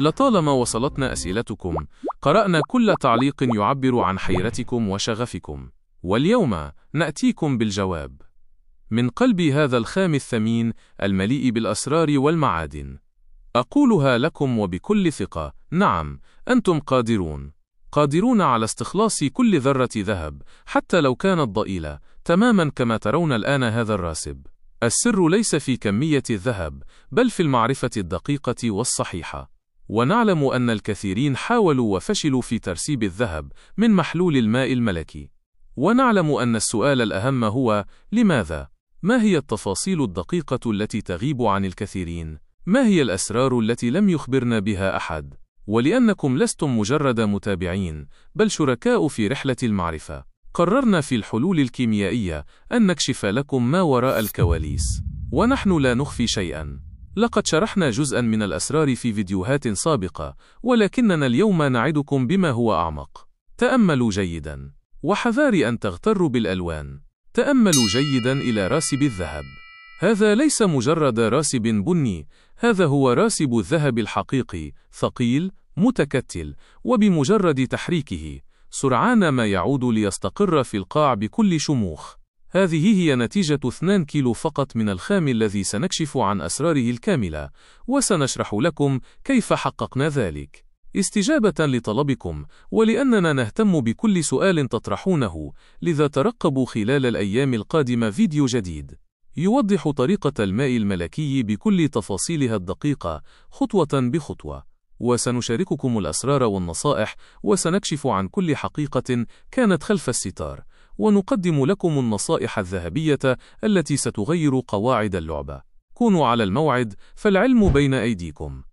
لطالما وصلتنا أسئلتكم قرأنا كل تعليق يعبر عن حيرتكم وشغفكم واليوم نأتيكم بالجواب من قلبي هذا الخام الثمين المليء بالأسرار والمعادن أقولها لكم وبكل ثقة نعم أنتم قادرون قادرون على استخلاص كل ذرة ذهب حتى لو كانت ضئيلة تماما كما ترون الآن هذا الراسب السر ليس في كمية الذهب بل في المعرفة الدقيقة والصحيحة ونعلم أن الكثيرين حاولوا وفشلوا في ترسيب الذهب من محلول الماء الملكي. ونعلم أن السؤال الأهم هو: لماذا؟ ما هي التفاصيل الدقيقة التي تغيب عن الكثيرين؟ ما هي الأسرار التي لم يخبرنا بها أحد؟ ولأنكم لستم مجرد متابعين، بل شركاء في رحلة المعرفة. قررنا في الحلول الكيميائية أن نكشف لكم ما وراء الكواليس، ونحن لا نخفي شيئًا. لقد شرحنا جزءا من الأسرار في فيديوهات سابقة، ولكننا اليوم نعدكم بما هو أعمق. تأملوا جيدا، وحذاري أن تغتروا بالألوان. تأملوا جيدا وحذار ان تغتروا بالالوان تاملوا جيدا الي راسب الذهب. هذا ليس مجرد راسب بني، هذا هو راسب الذهب الحقيقي، ثقيل، متكتل، وبمجرد تحريكه، سرعان ما يعود ليستقر في القاع بكل شموخ. هذه هي نتيجة 2 كيلو فقط من الخام الذي سنكشف عن أسراره الكاملة، وسنشرح لكم كيف حققنا ذلك. استجابة لطلبكم، ولأننا نهتم بكل سؤال تطرحونه، لذا ترقبوا خلال الأيام القادمة فيديو جديد. يوضح طريقة الماء الملكي بكل تفاصيلها الدقيقة، خطوة بخطوة. وسنشارككم الأسرار والنصائح، وسنكشف عن كل حقيقة كانت خلف الستار. ونقدم لكم النصائح الذهبية التي ستغير قواعد اللعبة كونوا على الموعد فالعلم بين أيديكم